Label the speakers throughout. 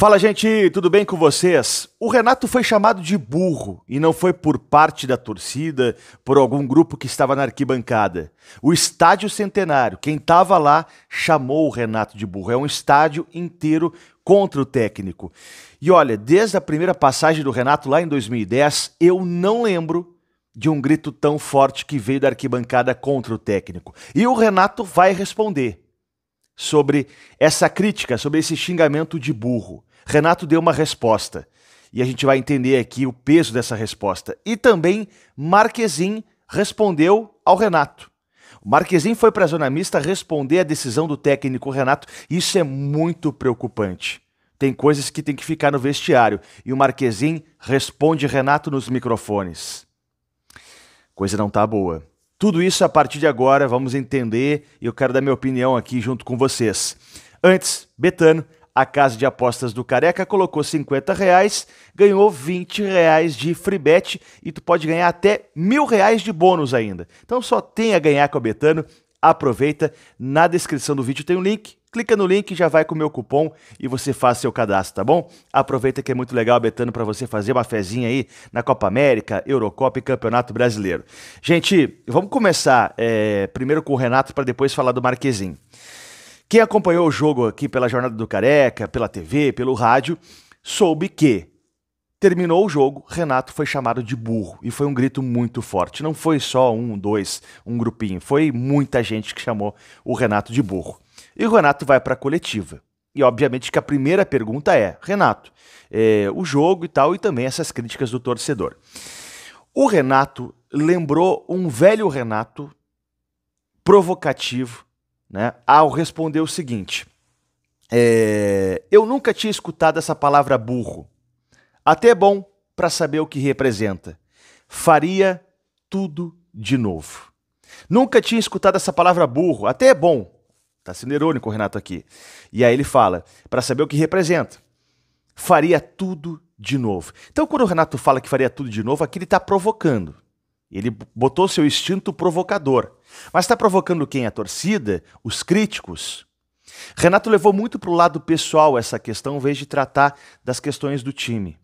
Speaker 1: Fala, gente, tudo bem com vocês? O Renato foi chamado de burro e não foi por parte da torcida, por algum grupo que estava na arquibancada. O Estádio Centenário, quem estava lá, chamou o Renato de burro. É um estádio inteiro contra o técnico. E olha, desde a primeira passagem do Renato lá em 2010, eu não lembro de um grito tão forte que veio da arquibancada contra o técnico. E o Renato vai responder sobre essa crítica, sobre esse xingamento de burro. Renato deu uma resposta e a gente vai entender aqui o peso dessa resposta. E também Marquezin respondeu ao Renato. O Marquezin foi para a zona mista responder a decisão do técnico Renato. Isso é muito preocupante. Tem coisas que tem que ficar no vestiário e o Marquezin responde Renato nos microfones. Coisa não tá boa. Tudo isso a partir de agora vamos entender e eu quero dar minha opinião aqui junto com vocês. Antes, Betano a casa de apostas do Careca colocou 50 reais, ganhou 20 reais de free bet e tu pode ganhar até mil reais de bônus ainda. Então só tem a ganhar com a Betano. Aproveita, na descrição do vídeo tem um link, clica no link, já vai com o meu cupom e você faz seu cadastro, tá bom? Aproveita que é muito legal, Betano, para você fazer uma fezinha aí na Copa América, Eurocopa e Campeonato Brasileiro. Gente, vamos começar é, primeiro com o Renato para depois falar do Marquezinho. Quem acompanhou o jogo aqui pela Jornada do Careca, pela TV, pelo rádio, soube que terminou o jogo, Renato foi chamado de burro e foi um grito muito forte. Não foi só um, dois, um grupinho, foi muita gente que chamou o Renato de burro. E o Renato vai para a coletiva. E obviamente que a primeira pergunta é: Renato, é, o jogo e tal, e também essas críticas do torcedor. O Renato lembrou um velho Renato provocativo né, ao responder o seguinte: é, Eu nunca tinha escutado essa palavra burro. Até é bom para saber o que representa. Faria tudo de novo. Nunca tinha escutado essa palavra burro. Até é bom. Tá sendo irônico o Renato aqui. E aí ele fala, para saber o que representa. Faria tudo de novo. Então, quando o Renato fala que faria tudo de novo, aqui ele está provocando. Ele botou seu instinto provocador. Mas está provocando quem? A torcida? Os críticos? Renato levou muito para o lado pessoal essa questão, em vez de tratar das questões do time.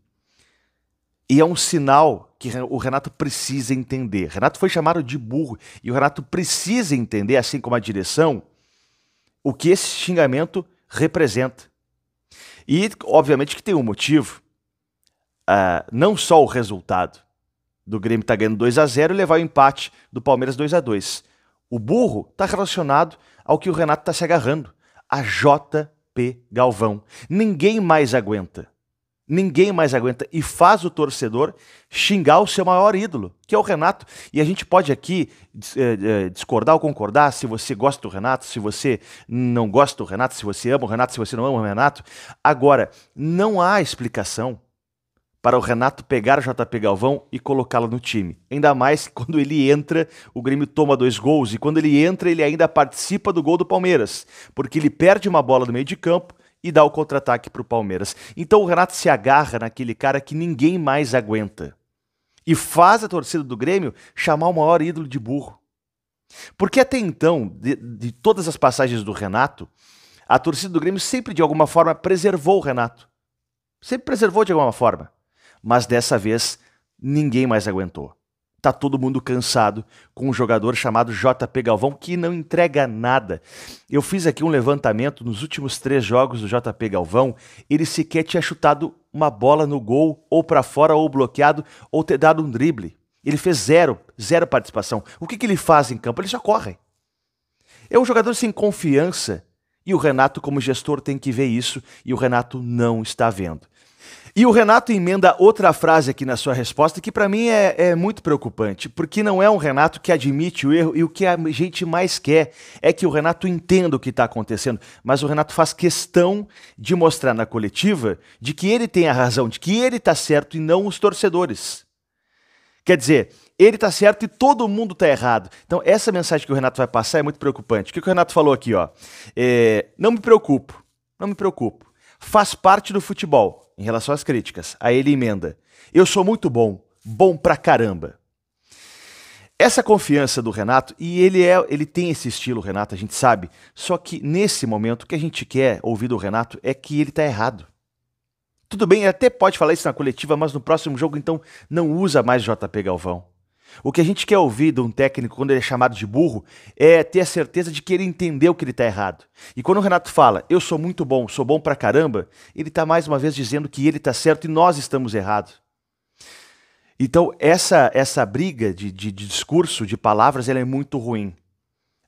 Speaker 1: E é um sinal que o Renato precisa entender. Renato foi chamado de burro e o Renato precisa entender, assim como a direção, o que esse xingamento representa. E, obviamente, que tem um motivo. Uh, não só o resultado do Grêmio está ganhando 2 a 0 e levar o empate do Palmeiras 2 a 2 O burro está relacionado ao que o Renato está se agarrando, a JP Galvão. Ninguém mais aguenta. Ninguém mais aguenta e faz o torcedor xingar o seu maior ídolo, que é o Renato. E a gente pode aqui eh, eh, discordar ou concordar se você gosta do Renato, se você não gosta do Renato, se você ama o Renato, se você não ama o Renato. Agora, não há explicação para o Renato pegar o JP Galvão e colocá-lo no time. Ainda mais quando ele entra, o Grêmio toma dois gols e quando ele entra, ele ainda participa do gol do Palmeiras, porque ele perde uma bola no meio de campo e dá o contra-ataque para o Palmeiras. Então o Renato se agarra naquele cara que ninguém mais aguenta e faz a torcida do Grêmio chamar o maior ídolo de burro. Porque até então, de, de todas as passagens do Renato, a torcida do Grêmio sempre de alguma forma preservou o Renato. Sempre preservou de alguma forma mas dessa vez ninguém mais aguentou. Tá todo mundo cansado com um jogador chamado JP Galvão que não entrega nada. Eu fiz aqui um levantamento nos últimos três jogos do JP Galvão, ele sequer tinha chutado uma bola no gol, ou para fora, ou bloqueado, ou ter dado um drible. Ele fez zero, zero participação. O que, que ele faz em campo? Ele só corre. É um jogador sem confiança e o Renato, como gestor, tem que ver isso e o Renato não está vendo. E o Renato emenda outra frase aqui na sua resposta que para mim é, é, muito preocupante, porque não é um Renato que admite o erro e o que a gente mais quer é que o Renato entenda o que está acontecendo. Mas o Renato faz questão de mostrar na coletiva de que ele tem a razão, de que ele está certo e não os torcedores. Quer dizer, ele está certo e todo mundo está errado. Então essa mensagem que o Renato vai passar é muito preocupante. O que, que o Renato falou aqui, ó? É, não me preocupo, não me preocupo. Faz parte do futebol em relação às críticas. Aí ele emenda: Eu sou muito bom, bom pra caramba. Essa confiança do Renato, e ele é, ele tem esse estilo, Renato, a gente sabe. Só que nesse momento o que a gente quer ouvir do Renato é que ele tá errado. Tudo bem, ele até pode falar isso na coletiva, mas no próximo jogo então não usa mais JP Galvão. O que a gente quer ouvir de um técnico quando ele é chamado de burro é ter a certeza de que ele entendeu que ele está errado. E quando o Renato fala, eu sou muito bom, sou bom pra caramba, ele está mais uma vez dizendo que ele está certo e nós estamos errados. Então, essa, essa briga de, de, de discurso, de palavras, ela é muito ruim.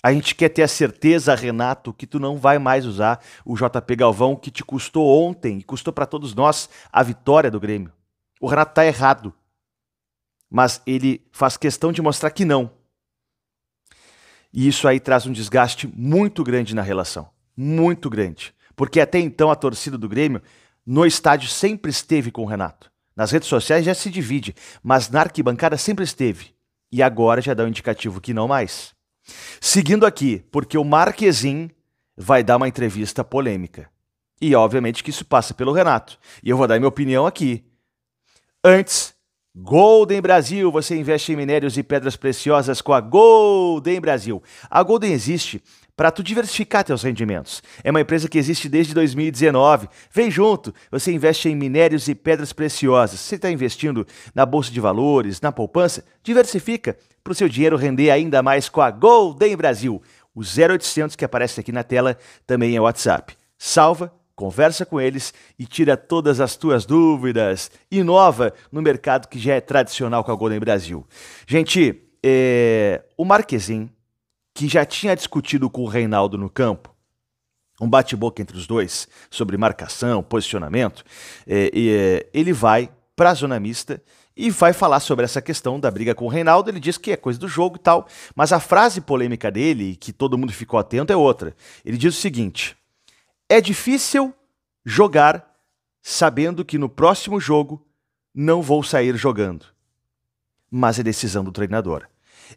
Speaker 1: A gente quer ter a certeza, Renato, que tu não vai mais usar o JP Galvão que te custou ontem e custou para todos nós a vitória do Grêmio. O Renato tá errado mas ele faz questão de mostrar que não. E isso aí traz um desgaste muito grande na relação, muito grande, porque até então a torcida do Grêmio no estádio sempre esteve com o Renato. Nas redes sociais já se divide, mas na arquibancada sempre esteve. E agora já dá um indicativo que não mais. Seguindo aqui, porque o Marquezin vai dar uma entrevista polêmica. E obviamente que isso passa pelo Renato. E eu vou dar minha opinião aqui. Antes, Golden Brasil, você investe em minérios e pedras preciosas com a Golden Brasil. A Golden existe para tu diversificar teus rendimentos. É uma empresa que existe desde 2019. Vem junto, você investe em minérios e pedras preciosas. Você está investindo na bolsa de valores, na poupança? Diversifica para o seu dinheiro render ainda mais com a Golden Brasil. O 0800 que aparece aqui na tela também é WhatsApp. Salva Conversa com eles e tira todas as tuas dúvidas. Inova no mercado que já é tradicional com a Golden Brasil. Gente, é, o Marquezinho, que já tinha discutido com o Reinaldo no campo, um bate-boca entre os dois sobre marcação, posicionamento, é, é, ele vai para a zona mista e vai falar sobre essa questão da briga com o Reinaldo. Ele diz que é coisa do jogo e tal, mas a frase polêmica dele, que todo mundo ficou atento, é outra. Ele diz o seguinte: é difícil jogar sabendo que no próximo jogo não vou sair jogando. Mas é decisão do treinador.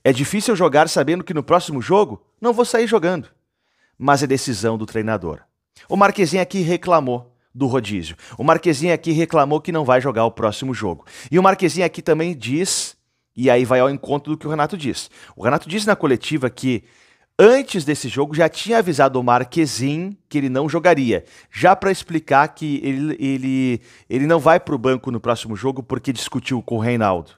Speaker 1: É difícil jogar sabendo que no próximo jogo não vou sair jogando. Mas é decisão do treinador. O Marquezinho aqui reclamou do rodízio. O Marquezinho aqui reclamou que não vai jogar o próximo jogo. E o Marquezinho aqui também diz, e aí vai ao encontro do que o Renato diz. O Renato diz na coletiva que Antes desse jogo, já tinha avisado o Marquezin que ele não jogaria. Já para explicar que ele, ele, ele não vai para o banco no próximo jogo porque discutiu com o Reinaldo.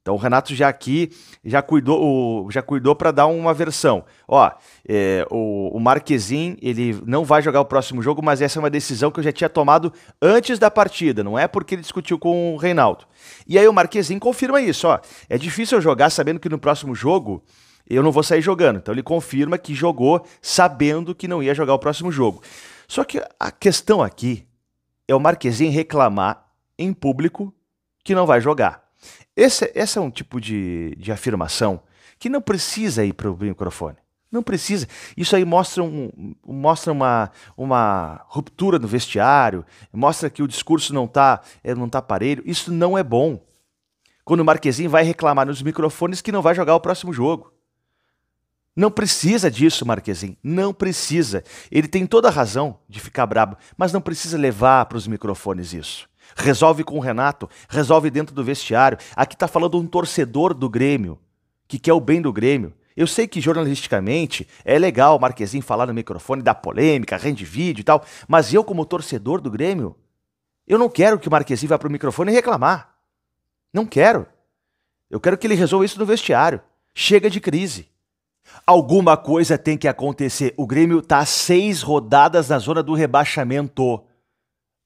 Speaker 1: Então o Renato já aqui já cuidou, já cuidou para dar uma versão. Ó, é, o, o Marquezin ele não vai jogar o próximo jogo, mas essa é uma decisão que eu já tinha tomado antes da partida. Não é porque ele discutiu com o Reinaldo. E aí o Marquezin confirma isso. Ó, é difícil eu jogar sabendo que no próximo jogo eu não vou sair jogando. Então ele confirma que jogou sabendo que não ia jogar o próximo jogo. Só que a questão aqui é o Marquezinho reclamar em público que não vai jogar. Esse, esse é um tipo de, de afirmação que não precisa ir para o microfone. Não precisa. Isso aí mostra, um, mostra uma, uma ruptura no vestiário, mostra que o discurso não está é, não tá parelho. Isso não é bom. Quando o Marquezinho vai reclamar nos microfones que não vai jogar o próximo jogo. Não precisa disso, Marquezim. Não precisa. Ele tem toda a razão de ficar brabo, mas não precisa levar para os microfones isso. Resolve com o Renato, resolve dentro do vestiário. Aqui está falando um torcedor do Grêmio, que quer o bem do Grêmio. Eu sei que jornalisticamente é legal o Marquezim falar no microfone, dar polêmica, rende vídeo e tal, mas eu, como torcedor do Grêmio, eu não quero que o Marquezim vá para o microfone e reclamar. Não quero. Eu quero que ele resolva isso no vestiário. Chega de crise. Alguma coisa tem que acontecer. O Grêmio está seis rodadas na zona do rebaixamento.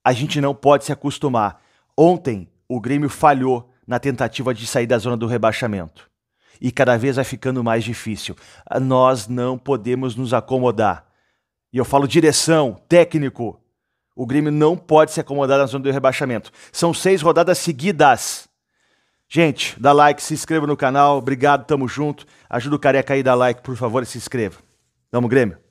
Speaker 1: A gente não pode se acostumar. Ontem, o Grêmio falhou na tentativa de sair da zona do rebaixamento. E cada vez vai ficando mais difícil. Nós não podemos nos acomodar. E eu falo direção, técnico. O Grêmio não pode se acomodar na zona do rebaixamento. São seis rodadas seguidas Gente, dá like, se inscreva no canal. Obrigado, tamo junto. Ajuda o careca aí, dá like, por favor, e se inscreva. Tamo, Grêmio.